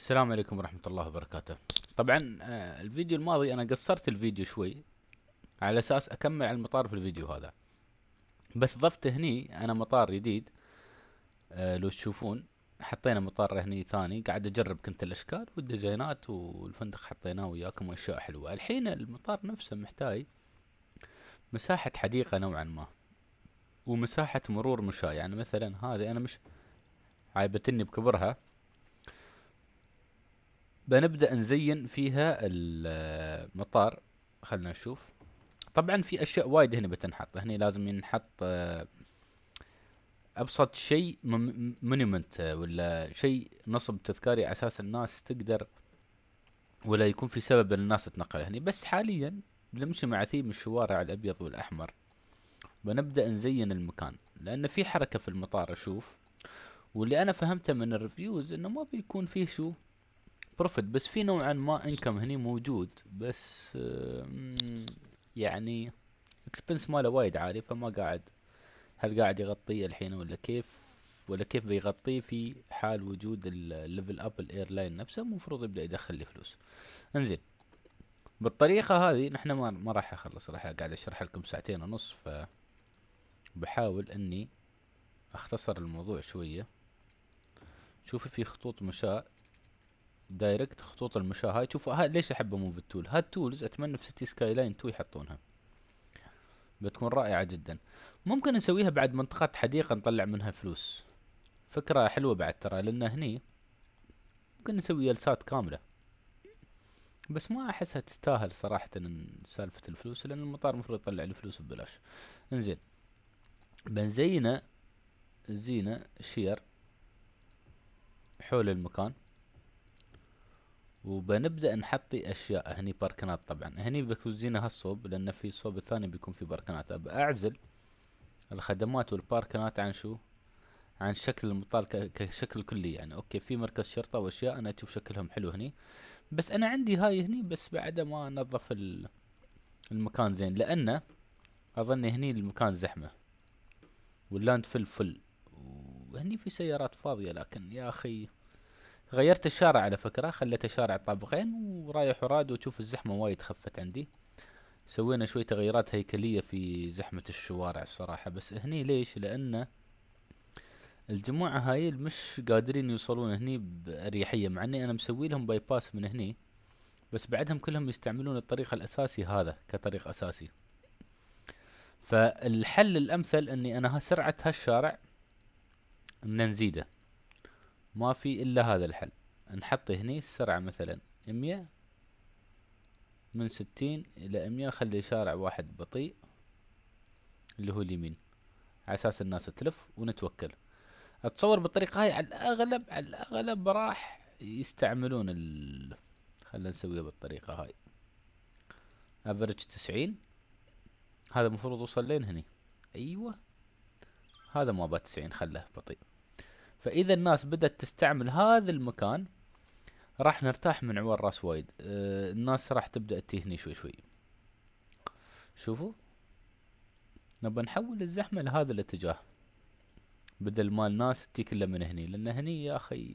السلام عليكم ورحمة الله وبركاته طبعا آه، الفيديو الماضي انا قصرت الفيديو شوي على اساس اكمل على المطار في الفيديو هذا بس ضفت هني انا مطار جديد آه، لو تشوفون حطينا مطار هني ثاني قاعد اجرب كنت الاشكال والديزاينات والفندق حطيناه وياكم واشياء حلوة الحين المطار نفسه محتاج مساحة حديقة نوعا ما ومساحة مرور مشاة يعني مثلا هذه انا مش عايبتني بكبرها بنبدا نزين فيها المطار خلنا نشوف طبعا في اشياء وايد هنا بتنحط هنا لازم ينحط آه، ابسط شيء مونيمنت آه، ولا شيء نصب تذكاري على اساس الناس تقدر ولا يكون في سبب الناس تنقل هني بس حاليا بنمشي مع ثيم الشوارع الابيض والاحمر بنبدا نزين المكان لان في حركه في المطار اشوف واللي انا فهمته من الريفيوز انه ما بيكون فيه شو بروفيت بس في نوعا ما انكم هني موجود بس يعني اكسبنس ماله وايد عالي فما قاعد هل قاعد يغطيه الحين ولا كيف ولا كيف بيغطيه في حال وجود الليفل اب الايرلاين نفسه المفروض يبدا يدخل لي فلوس انزين بالطريقه هذه نحن ما ما راح اخلص راح قاعد اشرح لكم ساعتين ونص ف بحاول اني اختصر الموضوع شويه شوفي في خطوط مشاة دايركت خطوط المشاه هاي شوف ها ليش احب اموف التول التولز اتمنى في سيتي سكاي لاين 2 يحطونها بتكون رائعة جدا ممكن نسويها بعد منطقة حديقة نطلع منها فلوس فكرة حلوة بعد ترى لان هني ممكن نسوي جلسات كاملة بس ما احسها تستاهل صراحة سالفة الفلوس لان المطار المفروض يطلع الفلوس ببلاش انزين بنزينه زينة شير حول المكان وبنبدأ نحطي أشياء هني باركنات طبعا هني بكوزينا هالصوب لأن في الصوب الثاني بيكون في باركنات بأعزل الخدمات والباركنات عن شو عن شكل المطار كشكل كلي يعني اوكي في مركز شرطه واشياء انا اشوف شكلهم حلو هني بس انا عندي هاي هني بس بعد ما انظف المكان زين لانه اظن هني المكان زحمه واللاند فل فل وهني في سيارات فاضيه لكن يا اخي غيرت الشارع على فكرة خليته شارع طابقين ورايح وراد وتشوف الزحمة وايد خفت عندي سوينا شوية تغييرات هيكلية في زحمة الشوارع الصراحة بس هني ليش لأن الجماعة هاي مش قادرين يوصلون هني بأريحية مع اني انا مسوي لهم باي باس من هني بس بعدهم كلهم يستعملون الطريق الاساسي هذا كطريق اساسي فالحل الامثل اني انا سرعة هالشارع ان نزيده ما في إلا هذا الحل نحط هني السرعة مثلا مية من ستين إلى مية خلي شارع واحد بطيء اللي هو اليمين على أساس الناس تلف ونتوكل أتصور بالطريقة هاي على الأغلب على الأغلب راح يستعملون ال خلنا نسويها بالطريقة هاي افرج تسعين هذا المفروض وصل لين هني ايوه هذا ما بات تسعين خله بطيء فاذا الناس بدات تستعمل هذا المكان راح نرتاح من عور راس وايد آه الناس راح تبدا تهني شوي شوي شوفوا نبى نحول الزحمة لهذا الاتجاه بدل ما الناس تي كلها من هني لان هني يا اخي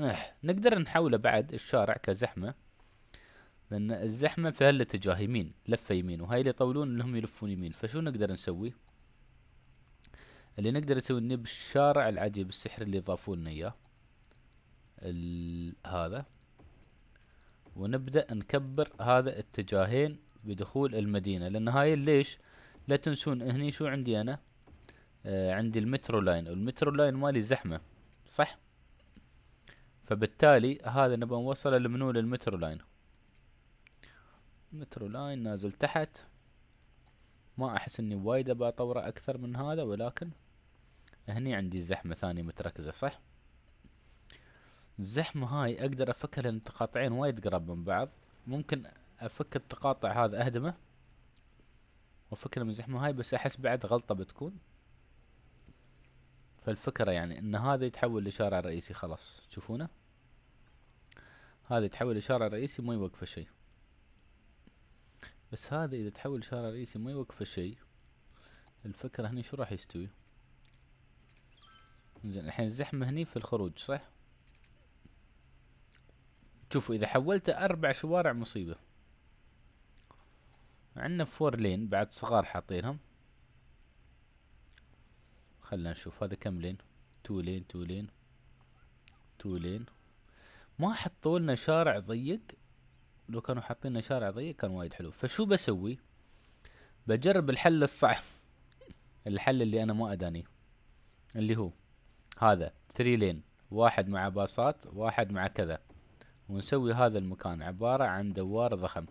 اه نقدر نحوله بعد الشارع كزحمة لان الزحمة في هالاتجاه يمين لفة يمين وهاي اللي يطولون انهم يلفون يمين فشو نقدر نسوي؟ اللي نقدر نسوي نب بالشارع العجيب السحر اللي ضافوا لنا اياه هذا ونبدأ نكبر هذا اتجاهين بدخول المدينة لان هاي ليش لا تنسون هني شو عندي انا آه عندي المترو لاين والمترو لاين مالي زحمة صح فبالتالي هذا نبغى نوصله لمنو للمترو لاين المترو لاين نازل تحت ما احس اني وايد ابى اطوره اكثر من هذا ولكن هني عندي زحمة ثانية متركزة صح الزحمة هاي اقدر افكها لان التقاطعين وايد قرب من بعض ممكن افك التقاطع هذا اهدمه وافكنا من الزحمة هاي بس احس بعد غلطة بتكون فالفكرة يعني ان هذا يتحول لشارع رئيسي خلاص تشوفونه هذا يتحول لشارع رئيسي ما يوقفه شيء بس هذا اذا تحول لشارع رئيسي ما يوقفه شيء الفكرة هني شو راح يستوي زين الحين الزحمة هني في الخروج صح شوفوا اذا حولته اربع شوارع مصيبة عندنا فور لين بعد صغار حاطينهم خلنا نشوف هذا كم لين تو لين تو لين تو لين ما حطوا لنا شارع ضيق لو كانوا حاطين لنا شارع ضيق كان وايد حلو فشو بسوي بجرب الحل الصعب الحل اللي انا ما اداني اللي هو هذا 3 لين واحد مع باصات واحد مع كذا ونسوي هذا المكان عبارة عن دوار ضخم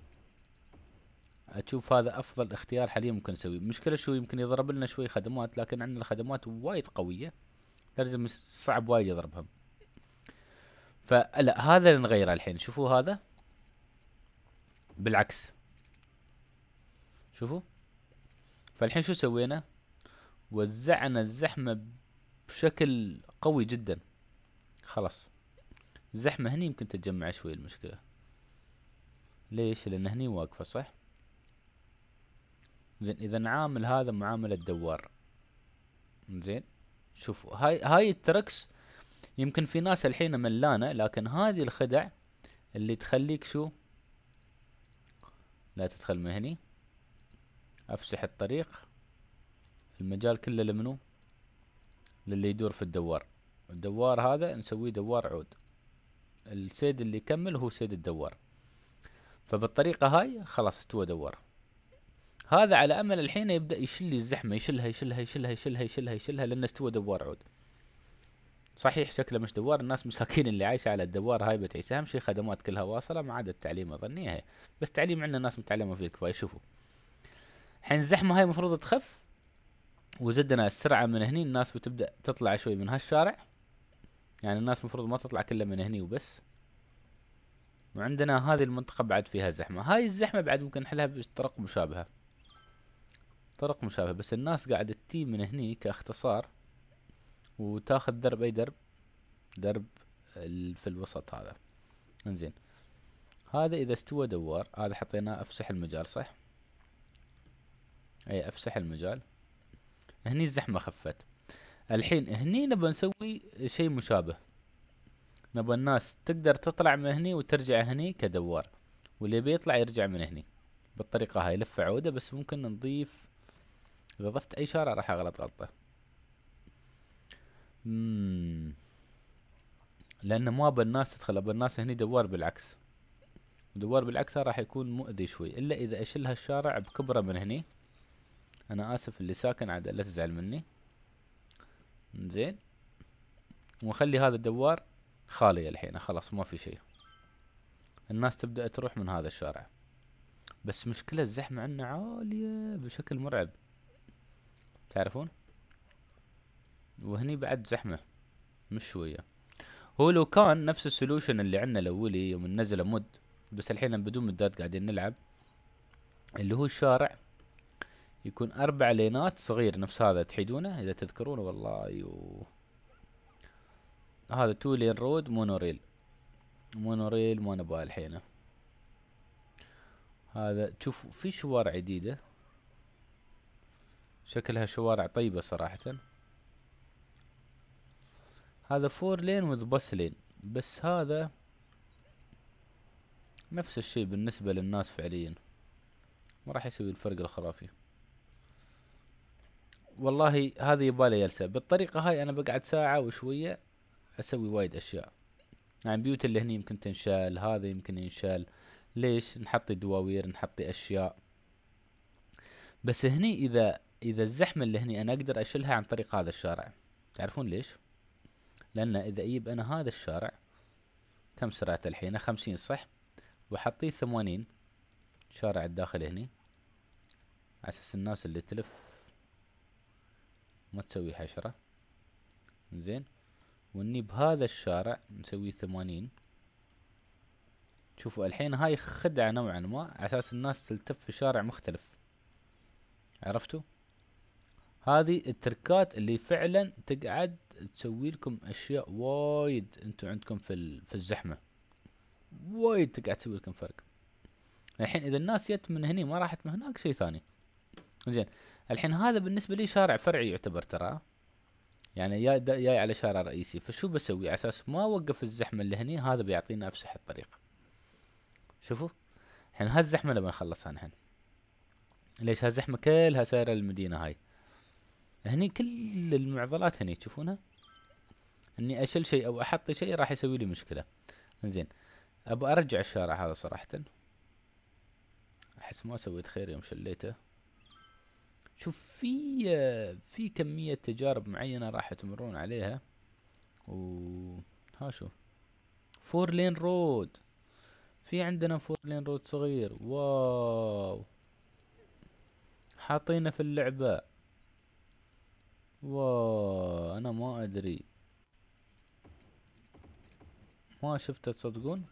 اشوف هذا افضل اختيار حاليا ممكن نسويه المشكلة شو يمكن يضرب لنا شوي خدمات لكن عندنا الخدمات وايد قوية لازم صعب وايد يضربهم فلا هذا اللي نغيره الحين شوفوا هذا بالعكس شوفوا فالحين شو سوينا وزعنا الزحمة بشكل قوي جدا خلاص الزحمة هني يمكن تتجمع شوي المشكلة ليش لان هني واقفة صح زين اذا نعامل هذا معاملة دوار زين شوفوا هاي هاي التركس يمكن في ناس الحين ملانة لكن هذه الخدع اللي تخليك شو لا تدخل من هني افسح الطريق المجال كله لمنو للي يدور في الدوار الدوار هذا نسويه دوار عود السيد اللي يكمل هو سيد الدوار فبالطريقة هاي خلاص استوى دوار هذا على امل الحين يبدا يشل الزحمه يشلها يشلها يشلها يشلها يشلها يشلها لان استوى دوار عود صحيح شكله مش دوار الناس مساكين اللي عايشه على الدوار هاي بتعيش اهم شيء خدمات كلها واصله ما عدا التعليم اظنيها بس تعليم عندنا ناس متعلمه فيه الكفايه شوفوا الحين الزحمه هاي المفروض تخف وزدنا السرعه من هني الناس بتبدا تطلع شوي من هالشارع يعني الناس المفروض ما تطلع كلها من هني وبس وعندنا هذه المنطقه بعد فيها زحمه هاي الزحمه بعد ممكن نحلها بطرق مشابهه طرق مشابهه بس الناس قاعده تي من هني كاختصار وتاخذ درب اي درب درب في الوسط هذا انزين هذا اذا استوى دوار هذا حطيناه افسح المجال صح اي افسح المجال هني الزحمة خفت الحين هني نبى نسوي شيء مشابه نبى الناس تقدر تطلع من هني وترجع هني كدوار واللي بيطلع يرجع من هني بالطريقة هاي لفة عودة بس ممكن نضيف إذا ضفت أي شارع راح أغلط غلطة لأن ما أبى الناس تدخل أبى الناس هني دوار بالعكس دوار بالعكس راح يكون مؤذي شوي إلا إذا أشيل هالشارع بكبره من هني انا اسف اللي ساكن عاد لا تزعل مني زين ونخلي هذا الدوار خالي الحين خلاص ما في شيء الناس تبدأ تروح من هذا الشارع بس مشكلة الزحمة عنا عالية بشكل مرعب تعرفون وهني بعد زحمة مش شوية هو لو كان نفس السولوشن اللي عندنا الاولي يوم نزل مود بس الحين بدون مدات قاعدين نلعب اللي هو الشارع يكون اربع لينات صغير نفس هذا تحيدونه اذا تذكرونه والله يو هذا تو لين رود مونوريل مونوريل ما نبغاه الحين هذا شوف في شوارع جديدة شكلها شوارع طيبة صراحة هذا فور لين وذ بس لين بس هذا نفس الشيء بالنسبة للناس فعليا ما راح يسوي الفرق الخرافي والله هذه يبالي جلسه بالطريقه هاي انا بقعد ساعه وشويه اسوي وايد اشياء يعني البيوت اللي هني يمكن تنشال هذا يمكن ينشال ليش نحطي دواوير نحطي اشياء بس هني اذا اذا الزحمه اللي هني انا اقدر اشيلها عن طريق هذا الشارع تعرفون ليش لان اذا اجيب انا هذا الشارع كم سرعته الحين خمسين صح وحطيه ثمانين شارع الداخل هني على اساس الناس اللي تلف ما تسوي حشرة زين واني بهذا الشارع نسوي ثمانين شوفوا الحين هاي خدعة نوعا ما على اساس الناس تلتف في شارع مختلف عرفتوا هذه التركات اللي فعلا تقعد تسوي لكم اشياء وايد انتو عندكم في في الزحمه وايد تقعد تسوي لكم فرق الحين اذا الناس جت من هني ما راحت من هناك شيء ثاني زين الحين هذا بالنسبه لي شارع فرعي يعتبر ترى يعني يا جاي على شارع رئيسي فشو بسوي على اساس ما اوقف الزحمه اللي هني هذا بيعطينا افسح الطريق شوفوا الحين هالزحمه لما نخلصها نحن ليش هالزحمه كلها سايره للمدينه هاي هني كل المعضلات هني تشوفونها اني اشيل شيء او احط شيء راح يسوي لي مشكله انزين ابى ارجع الشارع هذا صراحه احس ما سويت خير يوم شليته شوف في في كمية تجارب معينة راح تمرون عليها و ها شوف فور لين رود في عندنا فور لين رود صغير واو حاطينه في اللعبة واو انا ما ادري ما شفته تصدقون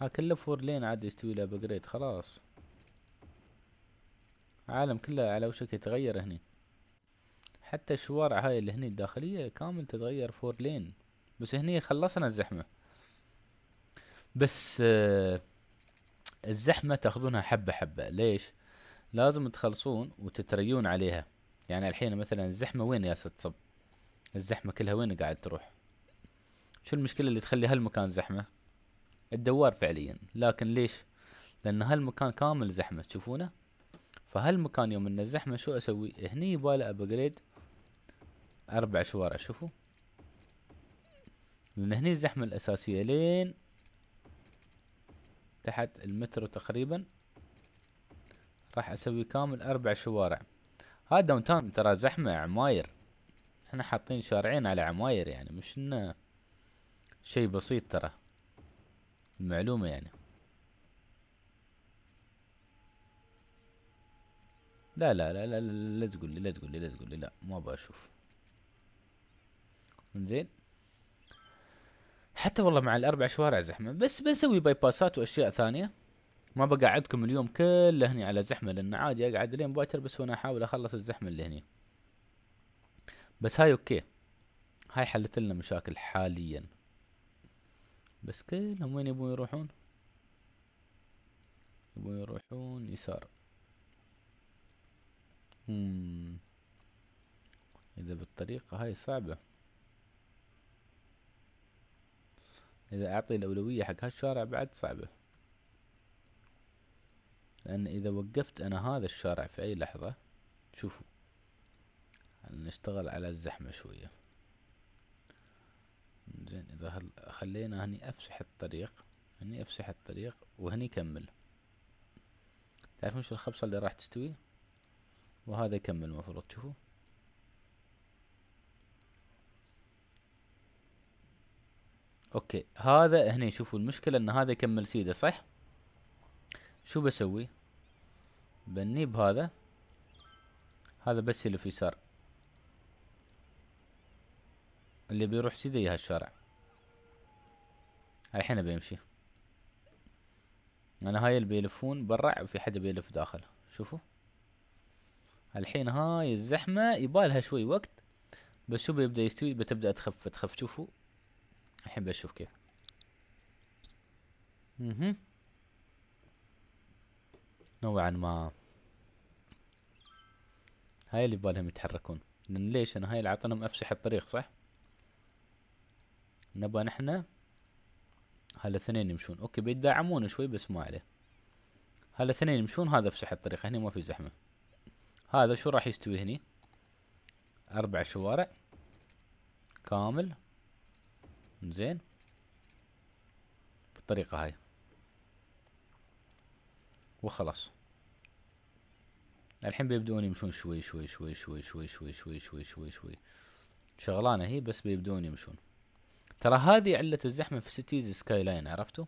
ها كله فور لين عاد يستوي له ابجريد خلاص عالم كله على وشك يتغير هني حتى الشوارع هاي اللي هني الداخلية كامل تتغير فور لين بس هني خلصنا الزحمة بس آه الزحمة تاخذونها حبة حبة ليش لازم تخلصون وتتريون عليها يعني الحين مثلا الزحمة وين يا تصب الزحمة كلها وين قاعد تروح شو المشكلة اللي تخلي هالمكان زحمة الدوار فعليا لكن ليش لان هالمكان كامل زحمة تشوفونه فهالمكان يوم انه زحمه شو اسوي هني يبالي ابجريد اربع شوارع شوفوا لان هني الزحمه الاساسيه لين تحت المترو تقريبا راح اسوي كامل اربع شوارع هذا داون تاون ترى زحمه عماير احنا حاطين شارعين على عماير يعني مش انه شيء بسيط ترى المعلومه يعني لا لا لا لا لا تقول لي لا تقول لي لا تقول لي لا ما ابغى اشوف انزين حتى والله مع الاربع شوارع زحمه بس بنسوي باي باسات واشياء ثانيه ما بقعدكم اليوم كله هني على زحمه لان عادي اقعد لين باكر بس وانا احاول اخلص الزحمه اللي هني بس هاي اوكي هاي حلت لنا مشاكل حاليا بس كلهم وين يبون يروحون يبون يروحون يسار إذا بالطريقة هاي صعبة إذا أعطي الأولوية حق هالشارع بعد صعبة لأن إذا وقفت أنا هذا الشارع في أي لحظة شوفوا نشتغل على الزحمة شوية زين إذا خلينا هني أفسح الطريق هني أفسح الطريق وهني كمل تعرفون شو الخبصة اللي راح تستوي؟ وهذا يكمل المفروض تشوفوا اوكي هذا هنا شوفوا المشكلة ان هذا يكمل سيدة صح شو بسوي بني بهذا هذا بس اللي في يسار اللي بيروح سيدة يا الشارع الحين بيمشي انا يعني هاي اللي بيلفون برا وفي حدا بيلف داخل شوفوا الحين هاي الزحمة يبالها شوي وقت بس شو بيبدأ يستوي بتبدأ تخف تخف شوفوا الحين بشوف كيف اها نوعا ما هاي اللي بالهم يتحركون لان ليش انا هاي اللي عطنهم افسح الطريق صح نبى نحنا هالاثنين يمشون اوكي بيتداعمون شوي بس ما عليه هالاثنين يمشون هذا افسح الطريق هني ما في زحمه هذا شو راح يستوي هني اربع شوارع كامل زين بالطريقة هاي وخلاص الحين بيبدون يمشون شوي شوي شوي شوي شوي شوي شوي شوي شوي شوي شغلانة هي بس بيبدون يمشون ترى هذه علة الزحمة في سيتيز سكاي لاين عرفتوا؟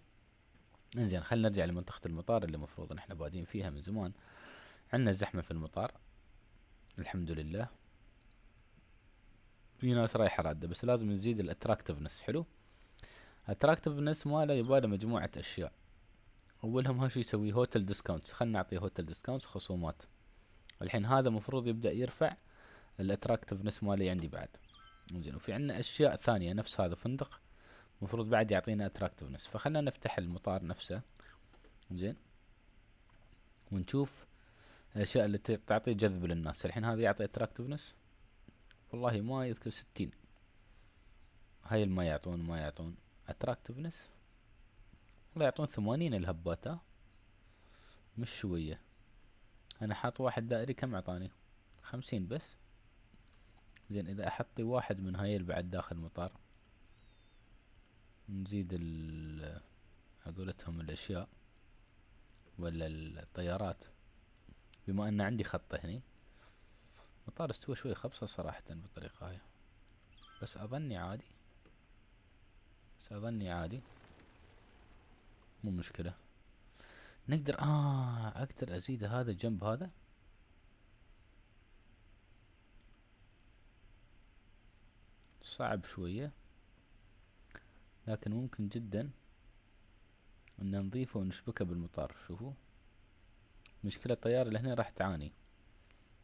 انزين خلينا نرجع لمنطقة المطار اللي المفروض نحن بادين فيها من زمان عندنا زحمة في المطار الحمد لله في ناس رايحة رادة بس لازم نزيد الاتراكتفنس حلو اتراكتفنس ماله يبغى مجموعة اشياء اولهم هالشي يسوي هوتل ديسكاونت خلنا نعطيه هوتل ديسكاونت خصومات الحين هذا مفروض يبدأ يرفع الاتراكتفنس مالي عندي بعد زين وفي عندنا اشياء ثانية نفس هذا فندق مفروض بعد يعطينا اتراكتفنس فخلنا نفتح المطار نفسه زين ونشوف الاشياء اللي تعطي جذب للناس الحين هذه يعطي اتراكتفنس والله ما يذكر ستين هاي ما يعطون ما يعطون اتراكتفنس والله يعطون ثمانين الهبات مش شوية انا حاط واحد دائري كم اعطاني خمسين بس زين اذا احطي واحد من هاي اللي بعد داخل المطار نزيد ال اقولتهم الاشياء ولا الطيارات بما ان عندي خط هني مطار استوى شوي خبصة صراحة بالطريقة هاي بس اظني عادي بس اظني عادي مو مشكلة نقدر اه اقدر ازيد هذا جنب هذا صعب شوية لكن ممكن جدا ان نضيفه ونشبكه بالمطار شوفوا مشكلة الطيارة اللي هنا راح تعاني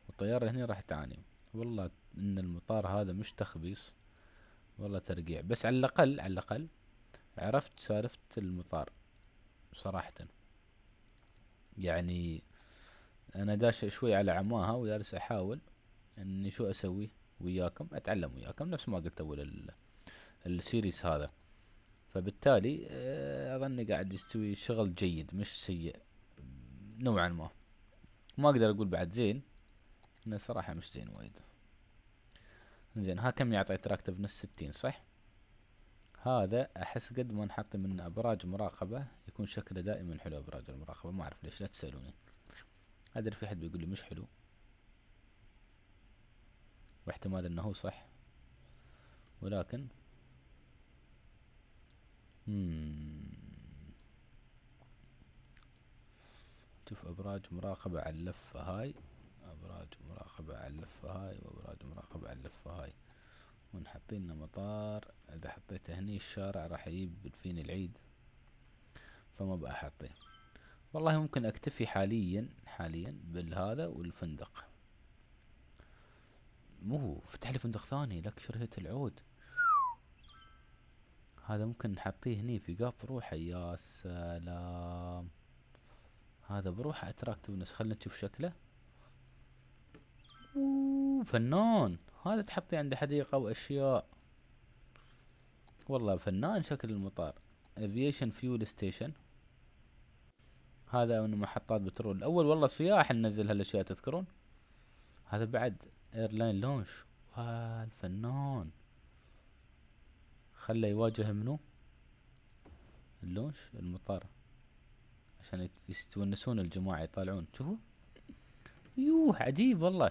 والطيارة اللي هنا راح تعاني والله ان المطار هذا مش تخبيص والله ترقيع بس على الاقل على الاقل عرفت سالفة المطار صراحة يعني انا داش شوي على عماها ويارس احاول اني شو اسوي وياكم اتعلم وياكم نفس ما قلت اول السيريس هذا فبالتالي آه، اظني قاعد يستوي شغل جيد مش سيء نوعا ما ما اقدر اقول بعد زين انه صراحة مش زين وايد زين ها كم يعطي اتراكتفنس ستين صح هذا احس قد ما نحط منه ابراج مراقبة يكون شكله دائما حلو ابراج المراقبة ما اعرف ليش لا تسألوني ادري في حد بيقول لي مش حلو واحتمال انه هو صح ولكن مم. نشوف ابراج مراقبة على اللفة هاي ابراج مراقبة على اللفة هاي وابراج مراقبة على اللفة هاي ونحط لنا مطار اذا حطيته هني الشارع راح يجيب فين العيد فما بقى حطيه والله ممكن اكتفي حاليا حاليا بالهذا والفندق مو فتح لي فندق ثاني لك شرهة العود هذا ممكن نحطيه هني في قاف روحه يا سلام هذا بروحه اتراكتفنس خلنا نشوف شكله اووو فنان هذا تحطي عنده حديقة واشياء والله فنان شكل المطار افيشن فيول ستيشن هذا من محطات بترول الاول والله صياح ننزل هالاشياء تذكرون هذا بعد ايرلاين لونش والفنان خله يواجه منو اللونش المطار عشان يستونسون الجماعة يطالعون شوفوا يوه عجيب والله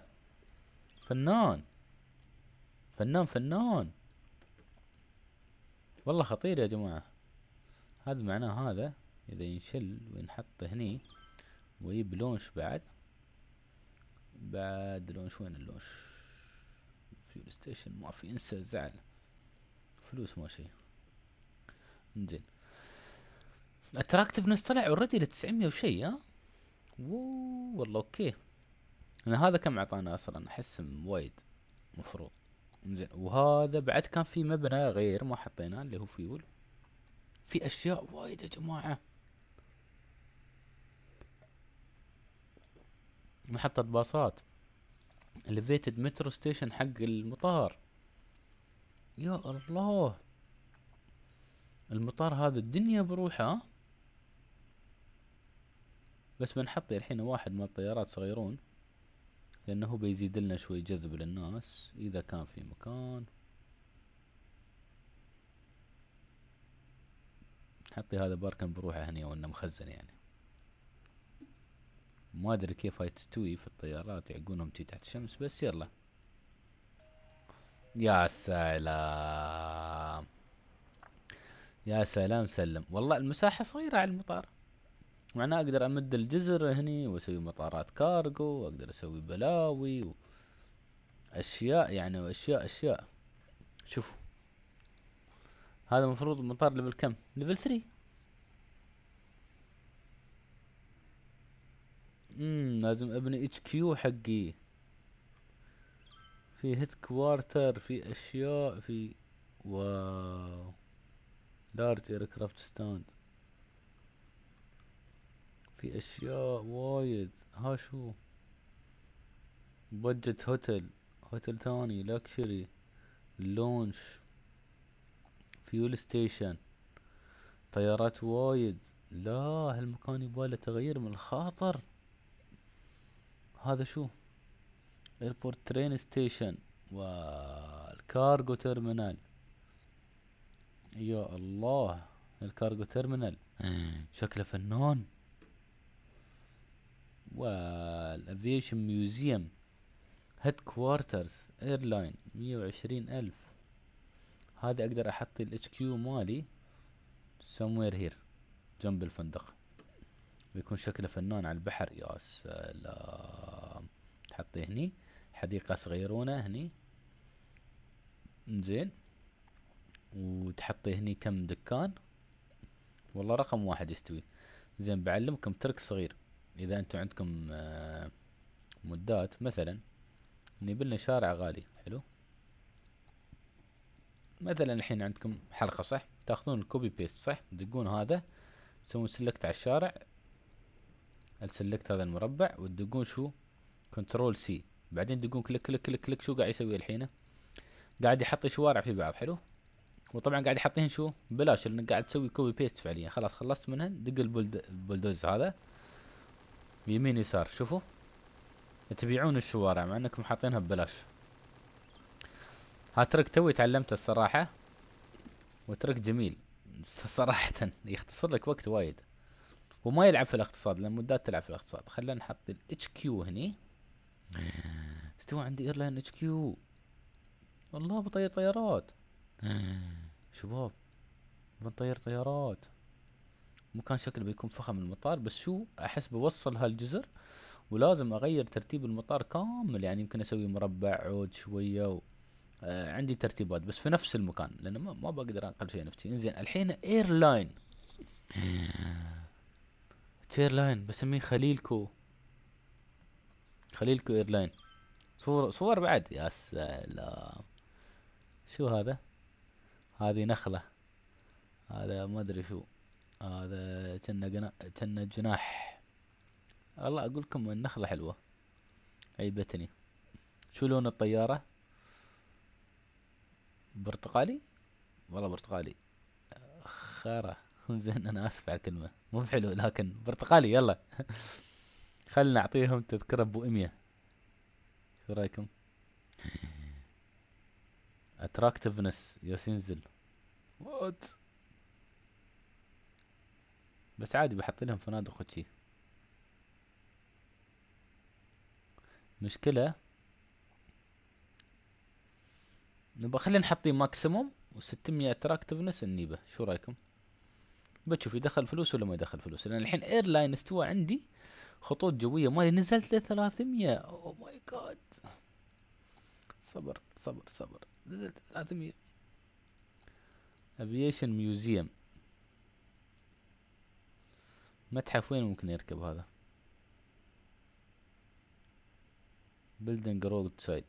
فنان فنان فنان والله خطير يا جماعة هذا معناه هذا إذا ينشل وينحط هني ويب لونش بعد بعد لونش وين اللونش فيول ستيشن ما في انسى زعل فلوس ما شي انزين اتراكتفنس طلع اوريدي ل 900 وشيء ها والله اوكي انا هذا كم اعطانا اصلا احس وايد مفروض زين وهذا بعد كان في مبنى غير ما حطيناه اللي هو فيول في اشياء وايد يا جماعه محطة باصات الفيتد مترو ستيشن حق المطار يا الله المطار هذا الدنيا بروحه بس بنحط الحين واحد من الطيارات صغيرون لأنه بيزيد لنا شوي جذب للناس إذا كان في مكان حطي هذا باركن بروحه هني وإنه مخزن يعني ما أدري كيف هاي تستوي في الطيارات يعقونهم تي تحت الشمس بس يلا يا سلام يا سلام سلم والله المساحة صغيرة على المطار معناه اقدر امد الجزر هني واسوي مطارات كارغو واقدر اسوي بلاوي و... اشياء يعني واشياء اشياء شوفوا هذا المفروض مطار ليفل كم ليفل 3 امم لازم ابني اتش كيو حقي في هيد كوارتر في اشياء في واو لارج ايركرافت ستاند في اشياء وايد ها شو بجت هوتل هوتل ثاني لكشري لونش فيول ستيشن طيارات وايد لا هالمكان يباله تغيير من الخاطر هذا شو ايربورت ترين ستيشن والكارغو ترمينال يا الله الكارغو إيه. ترمينال شكله فنان والافيشن ميوزيوم هيد كوارترز ايرلاين مية وعشرين الف هذا اقدر احط الاتش كيو مالي سموير هير جنب الفندق بيكون شكله فنان على البحر يا سلام تحطيه هني حديقة صغيرونة هني زين وتحطي هني كم دكان والله رقم واحد يستوي زين بعلمكم ترك صغير اذا انتم عندكم آه، مدات مثلا نجيب لنا شارع غالي حلو مثلا الحين عندكم حلقة صح تاخذون الكوبي بيست صح تدقون هذا تسوون سلكت على الشارع السلكت هذا المربع وتدقون شو كنترول سي بعدين تدقون كليك كليك كليك كليك شو قاعد يسوي الحين قاعد يحط شوارع في بعض حلو وطبعا قاعد يحطين شو بلاش لانك قاعد تسوي كوبي بيست فعليا خلاص خلصت منهن دق البولدوز هذا يمين يسار شوفوا تبيعون الشوارع مع انكم حاطينها ببلاش هاترك توي تعلمته الصراحة وترك جميل صراحة يختصر لك وقت وايد وما يلعب في الاقتصاد لان مدات تلعب في الاقتصاد خلينا نحط الاتش كيو هني آه. استوى عندي ايرلاين اتش كيو والله بطير طيارات آه. شباب بنطير طيارات مكان شكله بيكون فخم المطار بس شو احس بوصل هالجزر ولازم اغير ترتيب المطار كامل يعني يمكن اسوي مربع عود شويه و... آه عندي ترتيبات بس في نفس المكان لان ما, ما بقدر انقل شيء نفسي انزين الحين ايرلاين لاين بسميه خليلكو خليلكو ايرلاين صور صور بعد يا سلام شو هذا هذه نخله هذا ما ادري شو هذا كنا كنا جناح والله اقول لكم النخله حلوه عيبتني شو لون الطياره برتقالي والله برتقالي خرا زين انا اسف على الكلمه مو حلو لكن برتقالي يلا خلنا نعطيهم تذكره اميه شو رايكم اتراكتفنس ياسينزل وات بس عادي بحط لهم فنادق وشي مشكلة نبغى خلينا نحطي ماكسيموم و600 اتراكتفنس النيبة شو رايكم بتشوف يدخل فلوس ولا ما يدخل فلوس لان الحين ايرلاين استوى عندي خطوط جوية مالي نزلت ل 300 او ماي جاد صبر صبر صبر نزلت 300 افيشن ميوزيوم متحف وين ممكن يركب هذا بلدنج رود سايد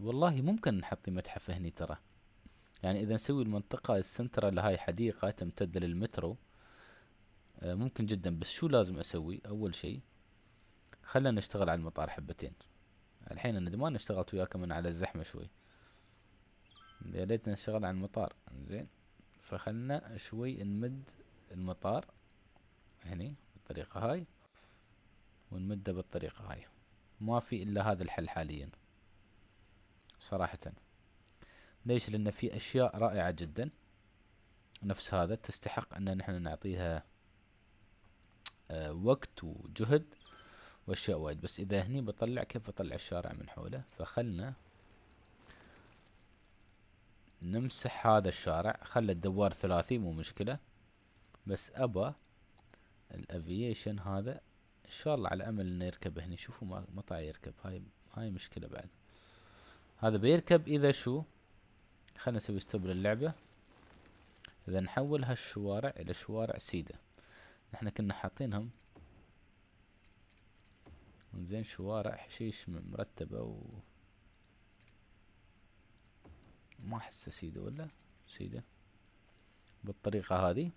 والله ممكن نحط متحف هني ترى يعني اذا نسوي المنطقة السنترال هاي حديقة تمتد للمترو آه، ممكن جدا بس شو لازم اسوي اول شيء خلنا نشتغل على المطار حبتين الحين انا ما اشتغلت وياكم من على الزحمة شوي يا ليتنا نشتغل على المطار زين فخلنا شوي نمد المطار هني بالطريقة هاي ونمده بالطريقة هاي ما في إلا هذا الحل حاليا صراحة ليش لأن في أشياء رائعة جدا نفس هذا تستحق أن نحن نعطيها آه، وقت وجهد وأشياء وايد بس إذا هني بطلع كيف بطلع الشارع من حوله فخلنا نمسح هذا الشارع خلى الدوار ثلاثي مو مشكلة بس أبا الافيشن هذا ان شاء الله على امل انه يركب هنا شوفوا ما ما يركب هاي هاي مشكله بعد هذا بيركب اذا شو خلنا نسوي ستوب للعبه اذا نحول هالشوارع الى شوارع سيده احنا كنا حاطينهم زين شوارع حشيش مرتبه و ما احسه سيده ولا سيده بالطريقه هذه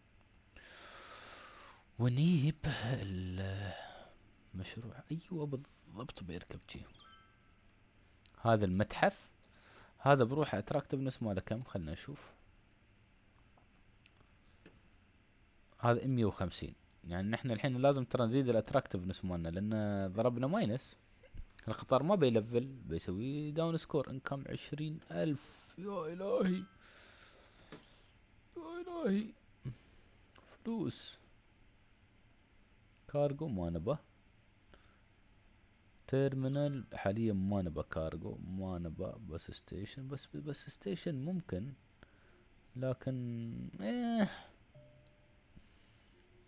ونيب المشروع ايوه بالضبط بيركب جي هذا المتحف هذا بروحه اتراكتفنس ماله كم خلنا نشوف هذا 150 يعني نحن الحين لازم ترى نزيد الاتراكتفنس مالنا لان ضربنا ماينس القطار ما بيلفل بيسوي داون سكور انكم عشرين الف يا الهي يا الهي فلوس كارجو ما نبى تيرمينال حاليا ما نبى كارجو ما نبى بس ستيشن بس بس ستيشن ممكن لكن ايه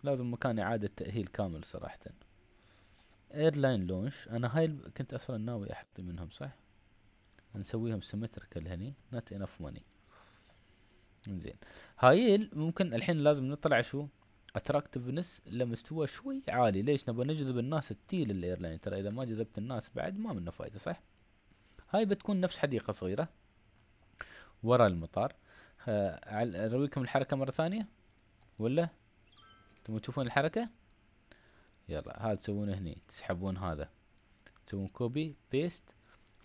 لازم مكان إعادة تأهيل كامل صراحة ايرلاين لونش انا هاي كنت اصلا ناوي احط منهم صح نسويهم سيمتريكال هني نوت انف ماني زين هايل ممكن الحين لازم نطلع شو اتراكتفنس لمستوى شوي عالي ليش نبغى نجذب الناس التي للايرلاين ترى اذا ما جذبت الناس بعد ما منه فايده صح هاي بتكون نفس حديقه صغيره ورا المطار آه، ارويكم الحركه مره ثانيه ولا تبون تشوفون الحركه يلا هذا تسوونه هني تسحبون هذا تسوون كوبي بيست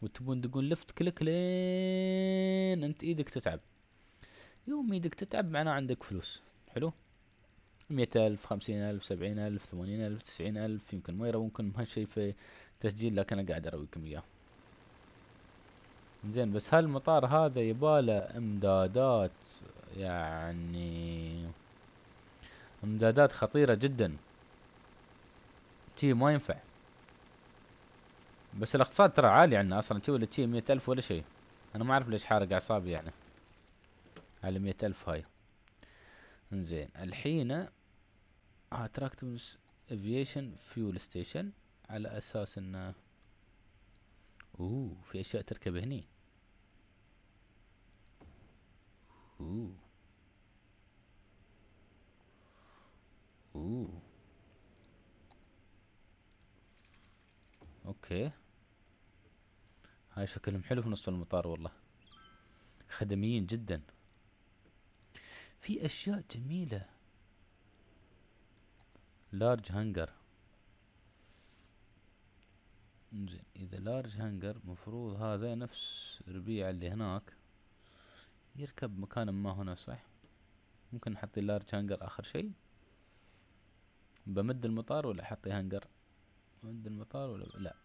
وتبون تقول لفت كليك لين انت ايدك تتعب يوم ايدك تتعب معناه عندك فلوس حلو مئة ألف خمسين ألف سبعين ألف ثمانين ألف تسعين ألف يمكن ما كل هالشي في تسجيل لكن أنا قاعد ارويكم إياه زين بس هالمطار هذا يباله امدادات يعني امدادات خطيرة جدا تي ما ينفع بس الاقتصاد ترى عالي عندنا اصلا تي ولا تي مئة الف ولا شيء انا ما اعرف ليش حارق اعصابي يعني على مئة الف هاي زين الحين اتراكتفنس افيشن فيول ستيشن على اساس انه اوه في اشياء تركب هني اوه اوه اوكي هاي شكلهم حلو في نص المطار والله خدميين جدا في اشياء جميله لارج هانجر انزين اذا لارج هانجر مفروض هذا نفس ربيع اللي هناك يركب مكان ما هنا صح ممكن نحط اللارج هانجر اخر شيء بمد المطار ولا احطي هانجر بمد المطار ولا لا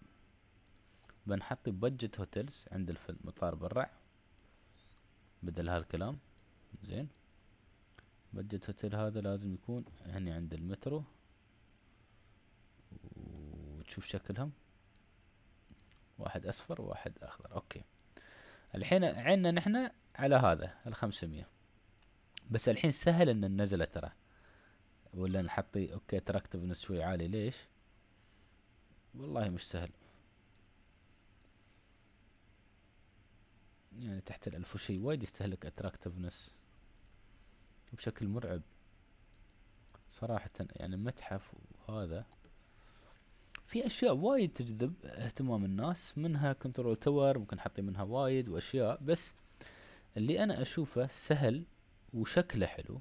بنحط بجت هوتيلز عند المطار برع بدل هالكلام زين بجت هوتيل هذا لازم يكون هني عند المترو نشوف شكلهم واحد اصفر وواحد اخضر اوكي الحين عنا نحن على هذا الخمسمية بس الحين سهل ان ننزله ترى ولا نحطي اوكي اتراكتفنس شوي عالي ليش والله مش سهل يعني تحت الألف وشي وايد يستهلك اتراكتفنس بشكل مرعب صراحة يعني متحف وهذا في اشياء وايد تجذب اهتمام الناس منها كنترول تاور ممكن حطي منها وايد واشياء بس اللي انا اشوفه سهل وشكله حلو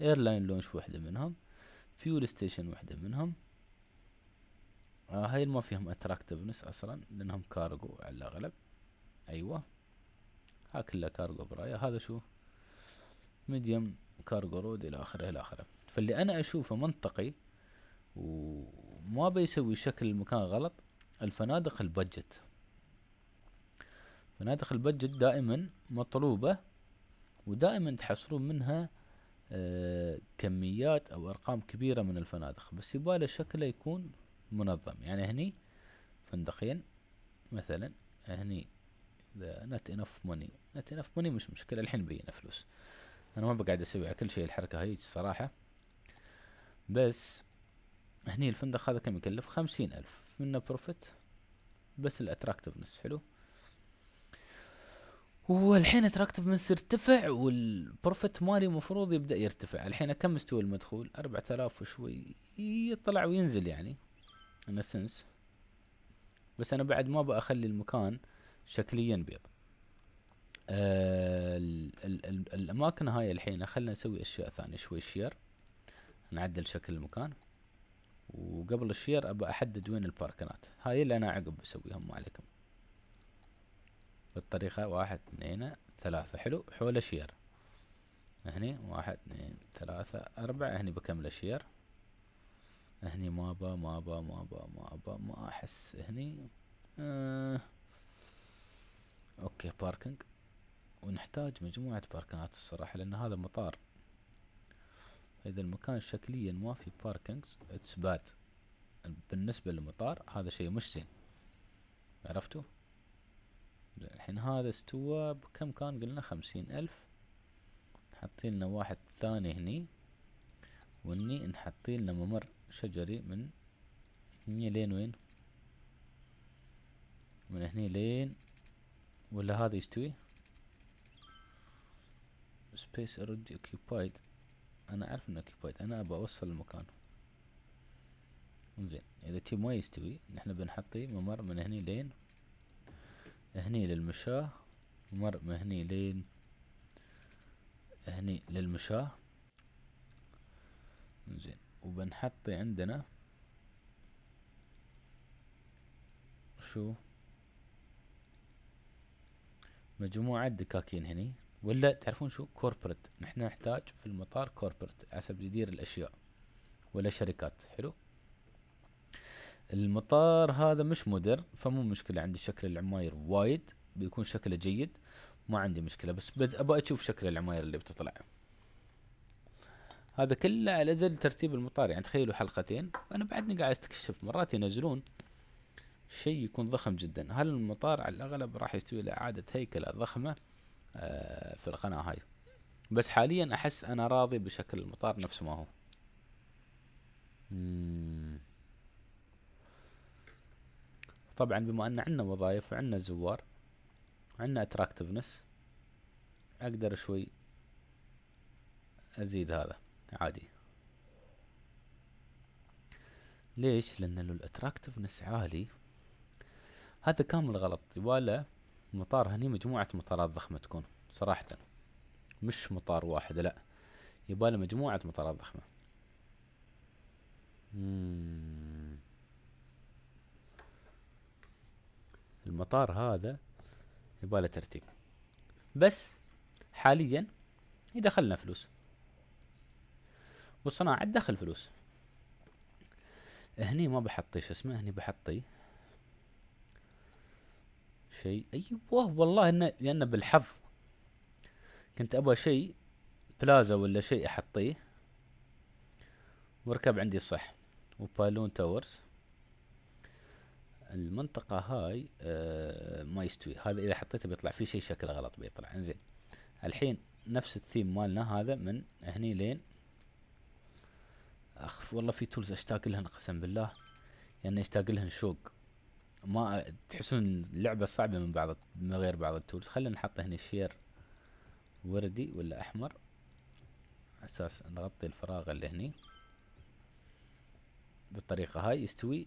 ايرلاين لونش وحده منهم فيول ستيشن وحده منهم آه هاي ما فيهم اتراكتفنس اصلا لانهم كارغو على الاغلب ايوه ها كلها كارغو برايا هذا شو ميديوم كارغو رود الى اخره الى اخره فاللي انا اشوفه منطقي وما بيسوي شكل المكان غلط الفنادق البجت فنادق البجت دائما مطلوبة ودائما تحصلون منها آه كميات او ارقام كبيرة من الفنادق بس يباله شكله يكون منظم يعني هني فندقين مثلا هني ذا نت انف موني نت انف موني مش مشكلة الحين بينا فلوس انا ما بقعد اسوي على كل شيء الحركة هاي الصراحة بس هني الفندق هذا كم يكلف خمسين ألف منه بروفيت بس الاتراكتفنس حلو والحين اتراكتفنس ارتفع والبروفيت مالي المفروض يبدا يرتفع الحين كم مستوى المدخول أربعة آلاف وشوي يطلع وينزل يعني انا سنس بس انا بعد ما بخلي المكان شكليا بيض آه الـ الـ الـ الاماكن هاي الحين خلنا نسوي اشياء ثانيه شوي شير نعدل شكل المكان وقبل الشير ابى احدد وين الباركنات هاي اللي انا عقب بسويهم ما عليكم بالطريقة واحد اثنين ثلاثة حلو حول الشير هني واحد اثنين ثلاثة أربعة هني بكمل الشير هني ما با ما با ما با ما با ما أحس هني آه. أوكي باركنج ونحتاج مجموعة باركنات الصراحة لأن هذا مطار إذا المكان شكليا ما في باركنجز اتس باد بالنسبة للمطار هذا شيء مش زين عرفتوا؟ الحين هذا استوى بكم كان قلنا خمسين ألف حاطين لنا واحد ثاني هني وني نحطين لنا ممر شجري من هني لين وين من هني لين ولا هذا يستوي space already occupied انا اعرف انه اوكيبايد انا ابى اوصل المكان زين اذا تي ما يستوي نحن بنحطي ممر من هني لين هني للمشاة ممر من هني لين هني للمشاة زين وبنحطي عندنا شو مجموعة دكاكين هني ولا تعرفون شو كوربريت نحن نحتاج في المطار كوربريت حسب يدير الاشياء ولا شركات حلو المطار هذا مش مودر فمو مشكلة عندي شكل العماير وايد بيكون شكله جيد ما عندي مشكلة بس بد أبغى أشوف شكل العماير اللي بتطلع هذا كله على أجل ترتيب المطار يعني تخيلوا حلقتين أنا بعدني قاعد أستكشف مرات ينزلون شيء يكون ضخم جدا هل المطار على الأغلب راح يستوي له إعادة هيكلة ضخمة آه، في القناة هاي بس حاليا احس انا راضي بشكل المطار نفس ما هو طبعا بما ان عندنا وظائف وعندنا زوار عندنا اتراكتفنس اقدر شوي ازيد هذا عادي ليش لان لو الاتراكتفنس عالي هذا كامل غلط يباله المطار هني مجموعة مطارات ضخمة تكون صراحة مش مطار واحد لا يباله مجموعة مطارات ضخمة المطار هذا يباله ترتيب بس حاليا يدخلنا فلوس والصناعة تدخل فلوس هني ما بحطي شو اسمه هني بحطي شيء ايوه والله انه لانه بالحظ كنت ابغى شيء بلازا ولا شيء احطيه واركب عندي صح وبالون تاورز المنطقة هاي آه، ما يستوي هذا اذا حطيته بيطلع في شيء شكله غلط بيطلع انزين الحين نفس الثيم مالنا هذا من هني لين اخ والله في تولز اشتاق لهن قسم بالله يعني اشتاق لهن شوق ما تحسون اللعبة صعبة من بعض من غير بعض التولز خلينا نحط هنا شير وردي ولا احمر اساس نغطي الفراغ اللي هني بالطريقة هاي يستوي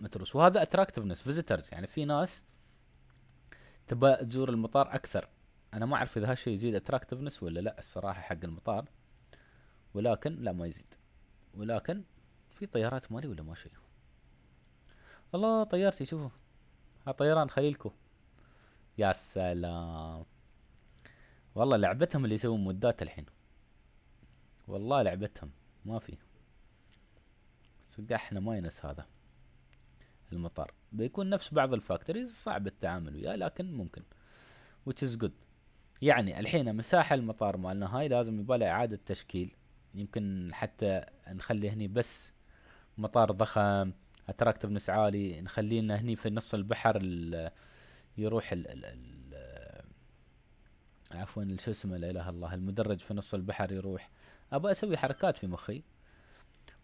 متروس وهذا اتراكتفنس فيزيترز يعني في ناس تبى تزور المطار اكثر انا ما اعرف اذا هالشيء يزيد اتراكتفنس ولا لا الصراحة حق المطار ولكن لا ما يزيد ولكن في طيارات مالي ولا ما شيء الله طيارتي شوفوا طيران خليلكو يا سلام والله لعبتهم اللي يسوون مودات الحين والله لعبتهم ما في احنا ماينس هذا المطار بيكون نفس بعض الفاكتوريز صعب التعامل وياه لكن ممكن which is good يعني الحين مساحة المطار مالنا هاي لازم يبالي إعادة تشكيل يمكن حتى نخلي هني بس مطار ضخم اتركت عالي سعالي هني في نص البحر يروح ال ال ال عفوا شو اسمه لا اله الله المدرج في نص البحر يروح ابى اسوي حركات في مخي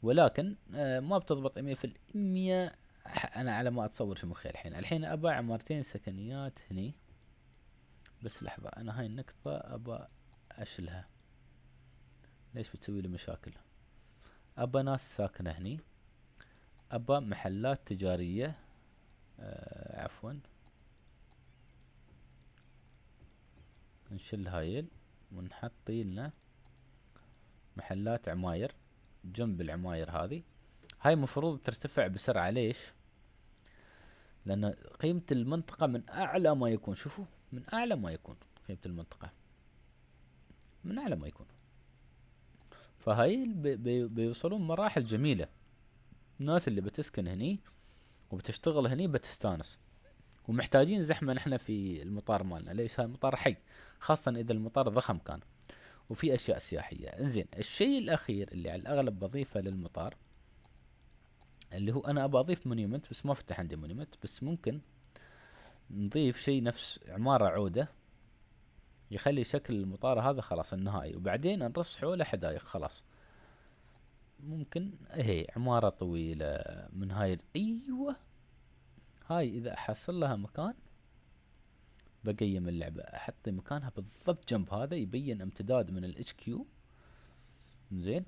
ولكن آه، ما بتضبط 100% انا على ما اتصور في مخي الحين الحين ابى عمارتين سكنيات هني بس لحظة انا هاي النقطة ابى اشلها ليش بتسوي لي مشاكل ابى ناس ساكنة هني أبا محلات تجارية آه عفوا نشل هايل ونحطي لنا محلات عماير جنب العماير هذه هاي مفروض ترتفع بسرعة ليش لأن قيمة المنطقة من أعلى ما يكون شوفوا من أعلى ما يكون قيمة المنطقة من أعلى ما يكون فهاي بيوصلون مراحل جميلة الناس اللي بتسكن هني وبتشتغل هني بتستانس ومحتاجين زحمه نحن في المطار مالنا ليش هذا المطار حي خاصه اذا المطار ضخم كان وفي اشياء سياحيه انزين الشيء الاخير اللي على الاغلب بضيفه للمطار اللي هو انا ابى اضيف مونيومنت بس ما فتح عندي مونيومنت بس ممكن نضيف شيء نفس عماره عوده يخلي شكل المطار هذا خلاص النهائي وبعدين نرص حوله حدايق خلاص ممكن هي إيه، عمارة طويلة من هاي ايوه هاي اذا احصل لها مكان بقيم اللعبة احط مكانها بالضبط جنب هذا يبين امتداد من الاتش كيو زين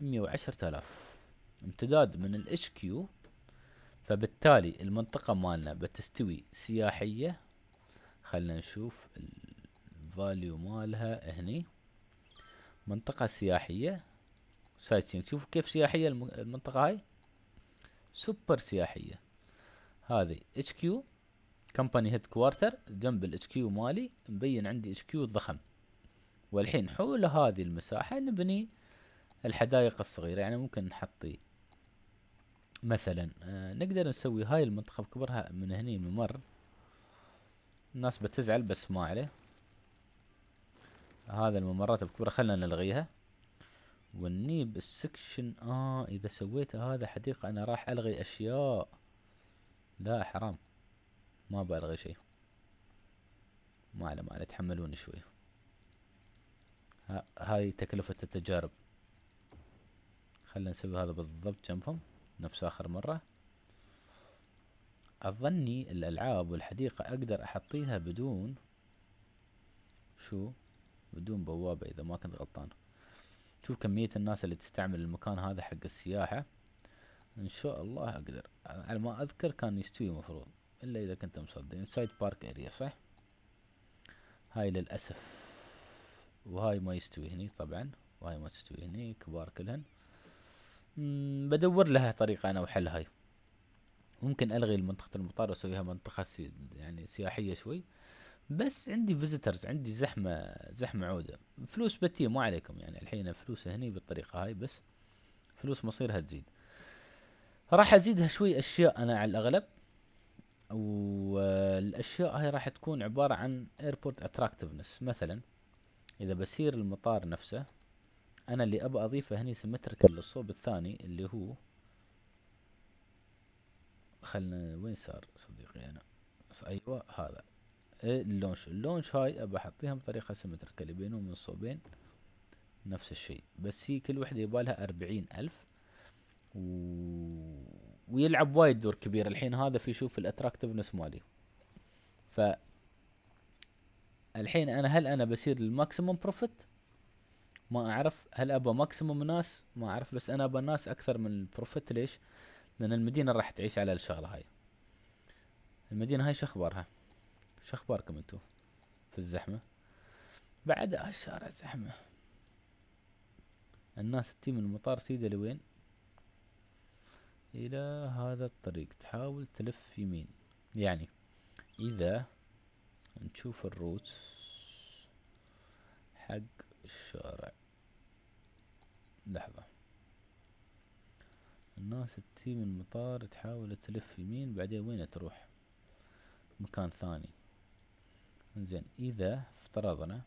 مية وعشرة الاف امتداد من الاتش كيو فبالتالي المنطقة مالنا بتستوي سياحية خلنا نشوف الفاليو مالها هني منطقة سياحية سايت سينج شوفوا كيف سياحية المنطقة هاي سوبر سياحية هذه اتش كيو كمباني هيد كوارتر جنب الاتش كيو مالي مبين عندي اتش كيو الضخم والحين حول هذه المساحة نبني الحدائق الصغيرة يعني ممكن نحطي مثلا آه نقدر نسوي هاي المنطقة بكبرها من هني ممر الناس بتزعل بس ما عليه هذا الممرات بكبرها خلنا نلغيها والنيب السكشن اه اذا سويته هذا حديقة انا راح الغي اشياء لا حرام ما بلغي شيء ما على ما على تحملوني شوي هاي تكلفة التجارب خلنا نسوي هذا بالضبط جنبهم نفس اخر مرة اظني الالعاب والحديقة اقدر احطيها بدون شو بدون بوابة اذا ما كنت غلطان شوف كمية الناس اللي تستعمل المكان هذا حق السياحة ان شاء الله اقدر على ما اذكر كان يستوي مفروض الا اذا كنت مصدق سايد بارك اريا صح هاي للاسف وهاي ما يستوي هني طبعا وهاي ما تستوي هني كبار كلهن بدور لها طريقة انا وحل هاي ممكن الغي منطقة المطار واسويها منطقة يعني سياحية شوي بس عندي فيزيترز عندي زحمة زحمة عودة فلوس بتي مو عليكم يعني الحين فلوس هني بالطريقة هاي بس فلوس مصيرها تزيد راح ازيدها شوي اشياء انا على الاغلب والاشياء هاي راح تكون عبارة عن ايربورت اتراكتفنس مثلا اذا بسير المطار نفسه انا اللي ابى اضيفه هني سيمتريكال للصوب الثاني اللي هو خلنا وين صار صديقي انا ايوه هذا اللونش اللونش هاي ابى احطيها بطريقه سيمتريكال بينهم من صوبين نفس الشيء بس هي كل وحده يبالها أربعين ألف و... ويلعب وايد دور كبير الحين هذا في شوف الاتراكتفنس مالي ف الحين انا هل انا بصير للماكسيموم بروفيت ما اعرف هل ابى ماكسيموم ناس ما اعرف بس انا ابى ناس اكثر من البروفيت ليش لان المدينه راح تعيش على الشغله هاي المدينه هاي شخبارها شو اخباركم انتو في الزحمة بعد الشارع زحمة الناس تتي من مطار سيدا لوين الى هذا الطريق تحاول تلف يمين يعني اذا نشوف الروت حق الشارع لحظة الناس تتي من مطار تحاول تلف يمين بعدين وين تروح مكان ثاني زين إذا افترضنا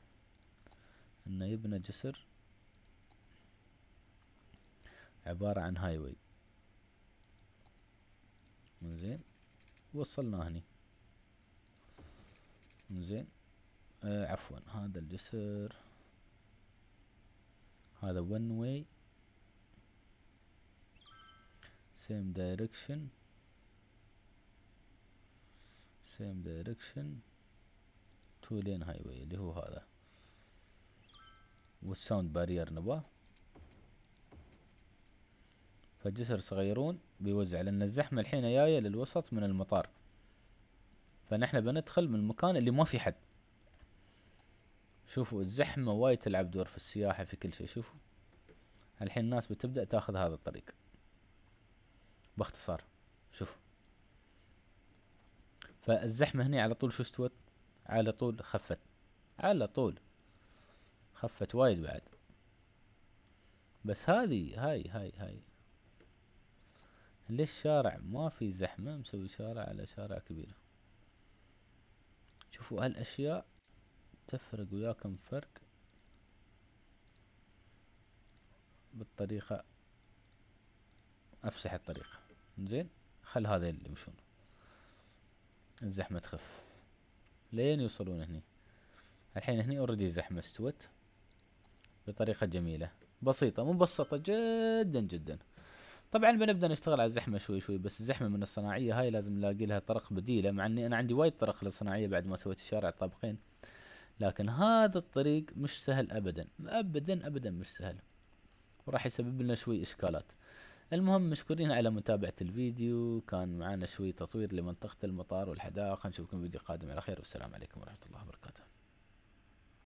ان يبنى جسر عبارة عن هاي واي زين وصلنا هني زين آه عفوا هذا الجسر هذا ون واي same direction same direction شو لين هاي واي اللي هو هذا والساوند بارير نبغاه فالجسر صغيرون بيوزع لأن الزحمة الحين جاية للوسط من المطار فنحن بندخل من المكان اللي ما في حد شوفوا الزحمة وايد تلعب دور في السياحة في كل شيء شوفوا الحين الناس بتبدأ تاخذ هذا الطريق باختصار شوفوا فالزحمة هنا على طول شو استوت على طول خفت على طول خفت وايد بعد بس هذه هاي هاي هاي ليش شارع ما في زحمة مسوي شارع على شارع كبير شوفوا هالأشياء تفرق وياكم فرق بالطريقة افسح الطريقة زين خل هذا اللي يمشون الزحمة تخف لين يوصلون هني الحين هني اوريدي زحمة استوت بطريقة جميلة بسيطة مبسطة جدا جدا طبعا بنبدا نشتغل على الزحمه شوي شوي بس الزحمه من الصناعيه هاي لازم نلاقي لها طرق بديله مع اني انا عندي وايد طرق للصناعيه بعد ما سويت الشارع الطابقين لكن هذا الطريق مش سهل ابدا ابدا ابدا مش سهل وراح يسبب لنا شوي اشكالات المهم مشكورين على متابعة الفيديو كان معنا شوي تطوير لمنطقة المطار والحدائق نشوفكم فيديو قادم على خير والسلام عليكم ورحمة الله وبركاته